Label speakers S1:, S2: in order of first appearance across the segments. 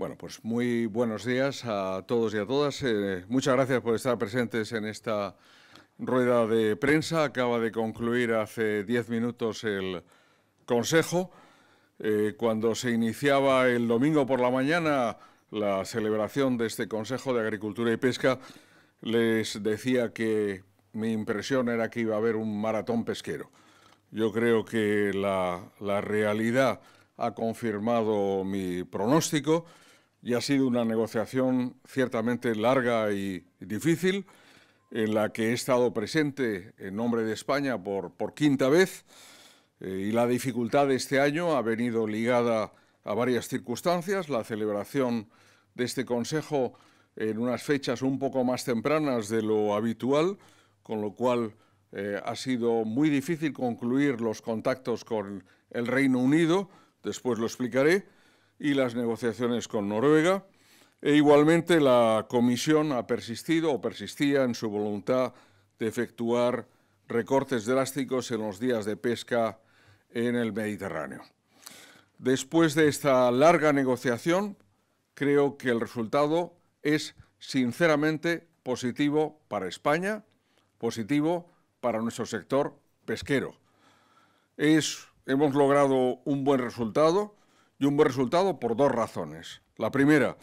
S1: Bueno, pues muy buenos días a todos y a todas. Eh, muchas gracias por estar presentes en esta rueda de prensa. Acaba de concluir hace diez minutos el Consejo. Eh, cuando se iniciaba el domingo por la mañana la celebración de este Consejo de Agricultura y Pesca, les decía que mi impresión era que iba a haber un maratón pesquero. Yo creo que la, la realidad ha confirmado mi pronóstico y ha sido una negociación ciertamente larga y difícil, en la que he estado presente en nombre de España por, por quinta vez, eh, y la dificultad de este año ha venido ligada a varias circunstancias, la celebración de este Consejo en unas fechas un poco más tempranas de lo habitual, con lo cual eh, ha sido muy difícil concluir los contactos con el Reino Unido, después lo explicaré, y las negociaciones con Noruega. E igualmente la Comisión ha persistido o persistía en su voluntad de efectuar recortes drásticos en los días de pesca en el Mediterráneo. Después de esta larga negociación, creo que el resultado es sinceramente positivo para España, positivo para nuestro sector pesquero. hemos logrado un buen resultado y un buen resultado por dos razones. La primera,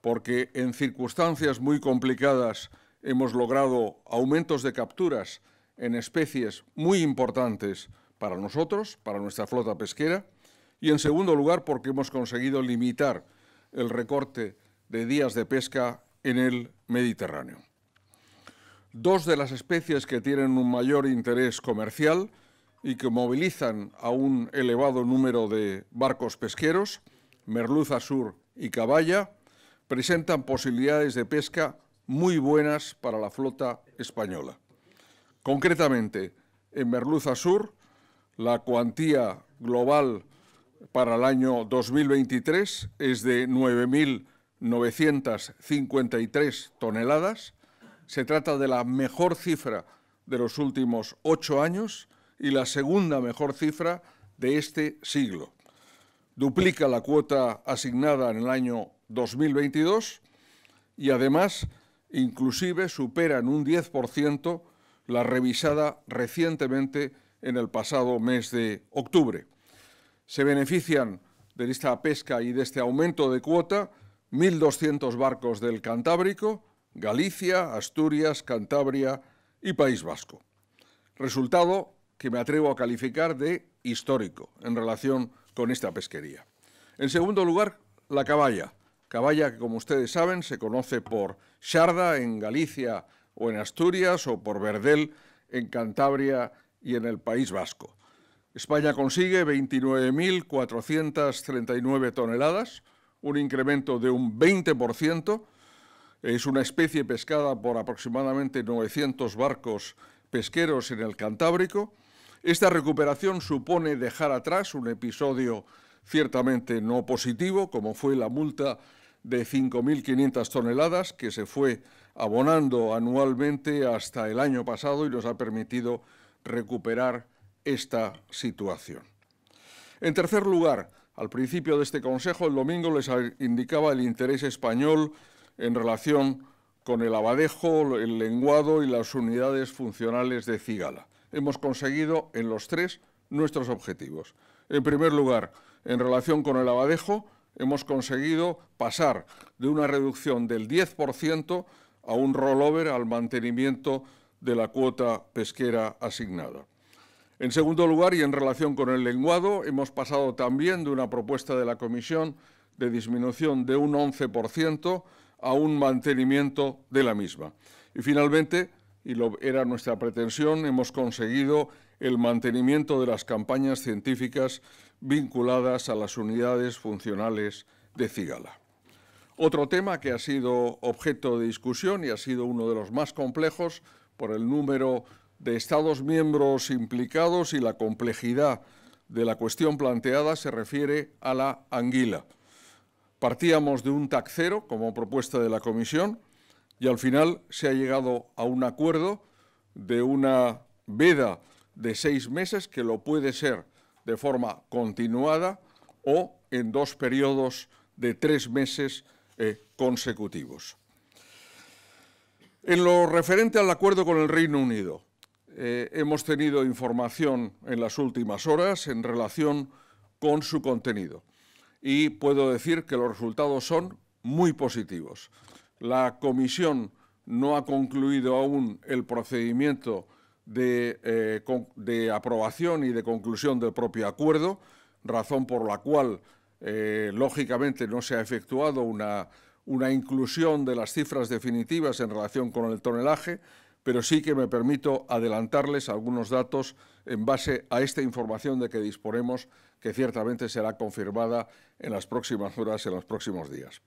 S1: porque en circunstancias muy complicadas hemos logrado aumentos de capturas en especies muy importantes para nosotros, para nuestra flota pesquera, y en segundo lugar porque hemos conseguido limitar el recorte de días de pesca en el Mediterráneo. Dos de las especies que tienen un mayor interés comercial y que movilizan a un elevado número de barcos pesqueros, merluza sur y caballa, presentan posibilidades de pesca muy buenas para la flota española. Concretamente, en merluza sur, la cuantía global para el año 2023 es de 9.953 toneladas. Se trata de la mejor cifra de los últimos ocho años y la segunda mejor cifra de este siglo. Duplica la cuota asignada en el año 2022 y además inclusive supera en un 10% la revisada recientemente en el pasado mes de octubre. Se benefician de esta pesca y de este aumento de cuota 1.200 barcos del Cantábrico, Galicia, Asturias, Cantabria y País Vasco. Resultado, que me atrevo a calificar de histórico en relación con esta pesquería. En segundo lugar, la caballa. Caballa que, como ustedes saben, se conoce por Sharda en Galicia o en Asturias o por Verdel en Cantabria y en el País Vasco. España consigue 29.439 toneladas, un incremento de un 20%. Es una especie pescada por aproximadamente 900 barcos pesqueros en el Cantábrico esta recuperación supone dejar atrás un episodio ciertamente no positivo, como fue la multa de 5.500 toneladas que se fue abonando anualmente hasta el año pasado y nos ha permitido recuperar esta situación. En tercer lugar, al principio de este Consejo, el domingo les indicaba el interés español en relación con el abadejo, el lenguado y las unidades funcionales de Cigala hemos conseguido en los tres nuestros objetivos. En primer lugar, en relación con el abadejo, hemos conseguido pasar de una reducción del 10% a un rollover al mantenimiento de la cuota pesquera asignada. En segundo lugar, y en relación con el lenguado, hemos pasado también de una propuesta de la Comisión de disminución de un 11% a un mantenimiento de la misma. Y finalmente, y era nuestra pretensión, hemos conseguido el mantenimiento de las campañas científicas vinculadas a las unidades funcionales de Cigala. Otro tema que ha sido objeto de discusión y ha sido uno de los más complejos por el número de Estados miembros implicados y la complejidad de la cuestión planteada se refiere a la anguila. Partíamos de un tac cero como propuesta de la Comisión, y al final se ha llegado a un acuerdo de una veda de seis meses que lo puede ser de forma continuada o en dos periodos de tres meses eh, consecutivos. En lo referente al acuerdo con el Reino Unido, eh, hemos tenido información en las últimas horas en relación con su contenido y puedo decir que los resultados son muy positivos la comisión no ha concluido aún el procedimiento eh, de, aprobación y de conclusión del propio acuerdo, razón por la cual, eh, lógicamente, no se ha efectuado una, una, inclusión de las cifras definitivas en relación con el tonelaje, pero sí que me permito adelantarles algunos datos en base a esta información de que disponemos, que ciertamente será confirmada en las próximas horas, en los próximos días.